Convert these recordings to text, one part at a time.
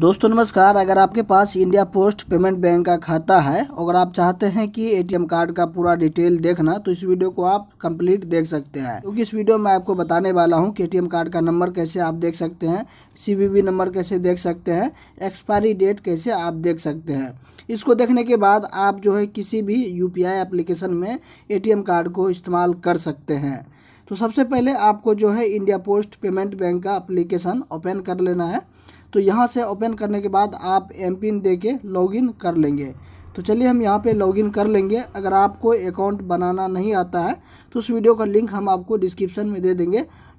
दोस्तों नमस्कार अगर आपके पास इंडिया पोस्ट पेमेंट बैंक का खाता है अगर आप चाहते हैं कि एटीएम कार्ड का पूरा डिटेल देखना तो इस वीडियो को आप कंप्लीट देख सकते हैं क्योंकि इस वीडियो में आपको बताने वाला हूं कि एटीएम कार्ड का नंबर कैसे आप देख सकते हैं सीवीवी नंबर कैसे देख सकते हैं एक्सपायरी डेट कैसे आप देख सकते हैं इसको देखने के बाद आप जो है किसी भी यू पी में ए कार्ड को इस्तेमाल कर सकते हैं तो सबसे पहले आपको जो है इंडिया पोस्ट पेमेंट बैंक का अप्लीकेशन ओपन कर लेना है तो यहाँ से ओपन करने के बाद आप एम पिन दे के लॉगिन कर लेंगे तो चलिए हम यहाँ पे लॉगिन कर लेंगे अगर आपको अकाउंट बनाना नहीं आता है तो उस वीडियो का लिंक हम आपको डिस्क्रिप्शन में दे देंगे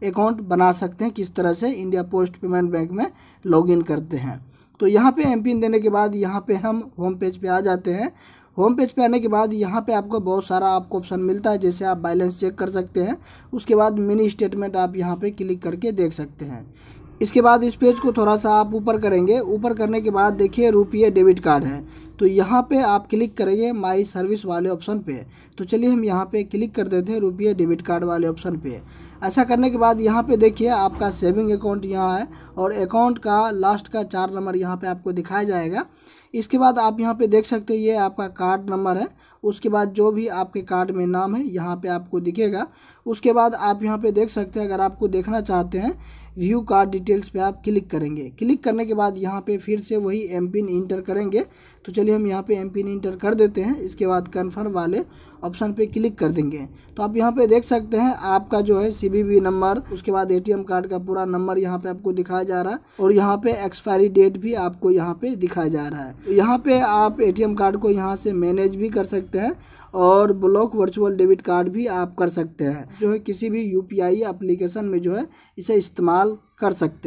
अकाउंट बना सकते हैं किस तरह से इंडिया पोस्ट पेमेंट बैंक में लॉगिन करते हैं तो यहाँ पे एम पिन देने के बाद यहाँ पे हम होम पेज पे आ जाते हैं होम पेज पे आने के बाद यहाँ पे आपको बहुत सारा आपको ऑप्शन मिलता है जैसे आप बैलेंस चेक कर सकते हैं उसके बाद मिनी स्टेटमेंट आप यहाँ पे क्लिक करके देख सकते हैं इसके बाद इस पेज को थोड़ा सा आप ऊपर करेंगे ऊपर करने के बाद देखिए रुपये डेबिट कार्ड है तो यहाँ पे आप क्लिक करेंगे माई सर्विस वाले ऑप्शन पे तो चलिए हम यहाँ पे क्लिक कर देते हैं रुपये डेबिट कार्ड वाले ऑप्शन पे ऐसा अच्छा, करने के बाद यहाँ पे देखिए आपका सेविंग अकाउंट यहाँ है और अकाउंट का लास्ट का चार नंबर यहाँ पे आपको दिखाया जाएगा इसके बाद आप यहाँ पे देख सकते हैं ये आपका कार्ड नंबर है उसके बाद जो भी आपके कार्ड में नाम है यहाँ पे आपको दिखेगा उसके बाद आप यहाँ पे देख सकते हैं अगर आपको देखना चाहते हैं व्यू कार्ड डिटेल्स पे आप क्लिक करेंगे क्लिक करने के बाद यहाँ पे फिर से वही एम पिन इंटर करेंगे तो चलिए हम यहाँ पे एम पिन इंटर कर देते हैं इसके बाद कन्फर्म वाले ऑप्शन पे क्लिक कर देंगे तो आप यहाँ पे देख सकते हैं आपका जो है सी नंबर उसके बाद ए कार्ड का पूरा नंबर यहाँ पर आपको दिखाया जा रहा है और यहाँ पर एक्सपायरी डेट भी आपको यहाँ पर दिखाया जा रहा है यहाँ पे आप एटीएम कार्ड को यहाँ से मैनेज भी कर सकते हैं और ब्लॉक वर्चुअल डेबिट कार्ड भी आप कर सकते हैं जो है किसी भी यूपीआई एप्लीकेशन में जो है इसे इस्तेमाल कर सकते हैं